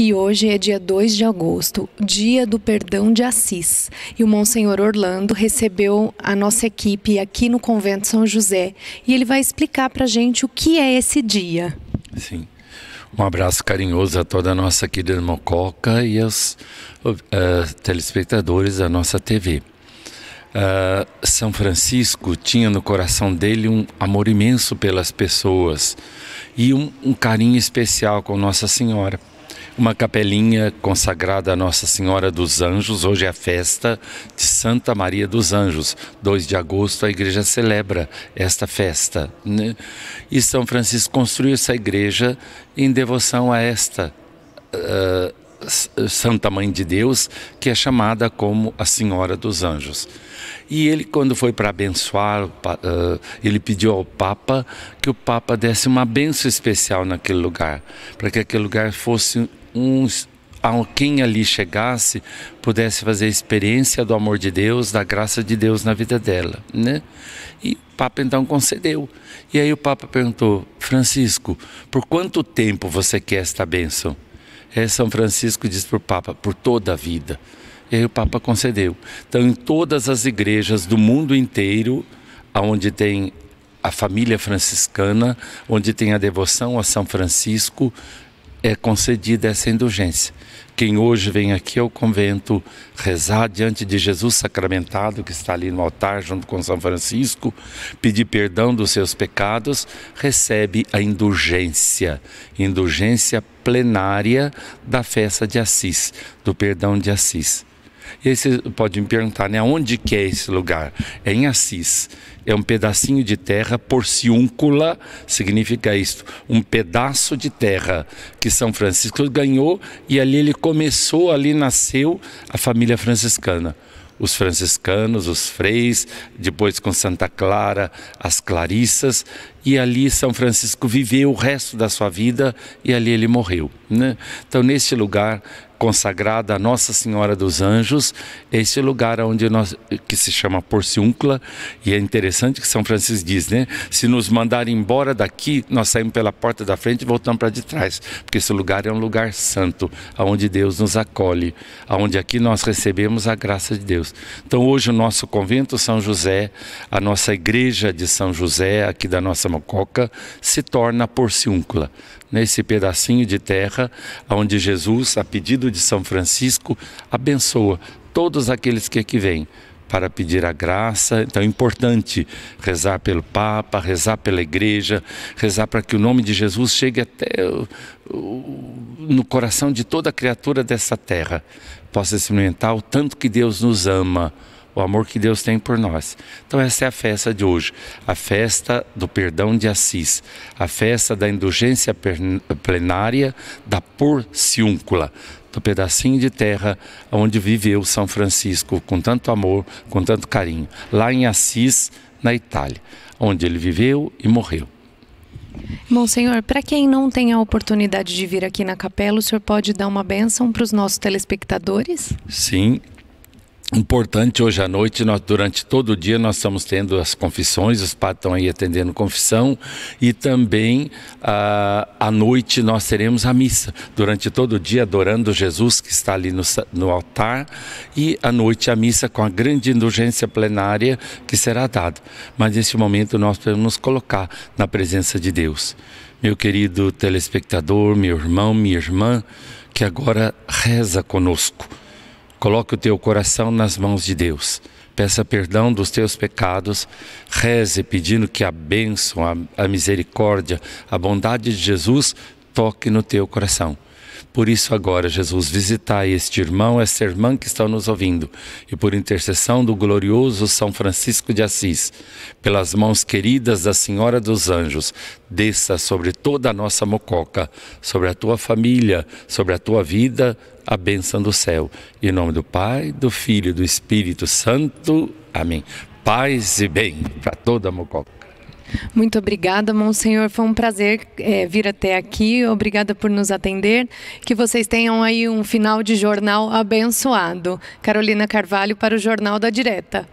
E hoje é dia 2 de agosto, dia do perdão de Assis. E o Monsenhor Orlando recebeu a nossa equipe aqui no Convento São José e ele vai explicar para gente o que é esse dia. Sim. Um abraço carinhoso a toda a nossa querida irmã Coca e aos uh, telespectadores da nossa TV. Uh, eh, São Francisco tinha no coração dele um amor imenso pelas pessoas e um, um carinho especial com Nossa Senhora uma capelinha consagrada a Nossa Senhora dos Anjos. Hoje é a festa de Santa Maria dos Anjos. 2 de agosto a igreja celebra esta festa. Né? E São Francisco construiu essa igreja em devoção a esta uh, Santa Mãe de Deus, que é chamada como a Senhora dos Anjos. E ele, quando foi para abençoar, ele pediu ao Papa que o Papa desse uma benção especial naquele lugar, para que aquele lugar fosse um, quem ali chegasse pudesse fazer a experiência do amor de Deus, da graça de Deus na vida dela, né? E o Papa então concedeu. E aí o Papa perguntou: Francisco, por quanto tempo você quer esta bênção? É São Francisco diz para o Papa: por toda a vida. E aí o Papa concedeu. Então, em todas as igrejas do mundo inteiro, onde tem a família franciscana, onde tem a devoção a São Francisco, é concedida essa indulgência. Quem hoje vem aqui ao convento rezar diante de Jesus sacramentado, que está ali no altar junto com São Francisco, pedir perdão dos seus pecados, recebe a indulgência, indulgência plenária da festa de Assis, do perdão de Assis. E aí você pode me perguntar, né? Onde que é esse lugar? É em Assis. É um pedacinho de terra, porciúncula significa isto, um pedaço de terra que São Francisco ganhou e ali ele começou, ali nasceu a família franciscana os franciscanos, os freis, depois com Santa Clara, as Clarissas, e ali São Francisco viveu o resto da sua vida e ali ele morreu. Né? Então, neste lugar consagrada a Nossa Senhora dos Anjos, esse lugar onde nós, que se chama Porciúncula, e é interessante que São Francisco diz, né? Se nos mandarem embora daqui, nós saímos pela porta da frente e voltamos para de trás, porque esse lugar é um lugar santo, aonde Deus nos acolhe, aonde aqui nós recebemos a graça de Deus. Então hoje o nosso convento São José, a nossa igreja de São José, aqui da nossa Mococa, se torna Porciúncula, nesse pedacinho de terra onde Jesus, a pedido de São Francisco abençoa todos aqueles que aqui vêm para pedir a graça. Então é importante rezar pelo Papa, rezar pela Igreja, rezar para que o nome de Jesus chegue até no coração de toda criatura dessa terra, possa experimentar o tanto que Deus nos ama o amor que Deus tem por nós. Então, essa é a festa de hoje, a festa do perdão de Assis, a festa da indulgência plenária da porciúncula, do pedacinho de terra onde viveu São Francisco com tanto amor, com tanto carinho, lá em Assis, na Itália, onde ele viveu e morreu. Bom senhor, para quem não tem a oportunidade de vir aqui na capela, o senhor pode dar uma bênção para os nossos telespectadores? Sim, importante hoje à noite, nós, durante todo o dia, nós estamos tendo as confissões, os padres estão aí atendendo confissão, e também ah, à noite nós teremos a missa, durante todo o dia, adorando Jesus que está ali no, no altar, e à noite a missa com a grande indulgência plenária que será dada. Mas neste momento nós podemos nos colocar na presença de Deus. Meu querido telespectador, meu irmão, minha irmã, que agora reza conosco Coloque o teu coração nas mãos de Deus. Peça perdão dos teus pecados, reze pedindo que a bênção, a, a misericórdia, a bondade de Jesus toque no teu coração. Por isso, agora, Jesus, visitai este irmão, esta irmã que estão nos ouvindo, e por intercessão do glorioso São Francisco de Assis, pelas mãos queridas da Senhora dos Anjos, desça sobre toda a nossa mococa, sobre a tua família, sobre a tua vida, a bênção do céu. Em nome do Pai, do Filho e do Espírito Santo. Amém. Paz e bem para toda Mococa. Muito obrigada, Monsenhor. Foi um prazer é, vir até aqui. Obrigada por nos atender. Que vocês tenham aí um final de jornal abençoado. Carolina Carvalho para o Jornal da Direta.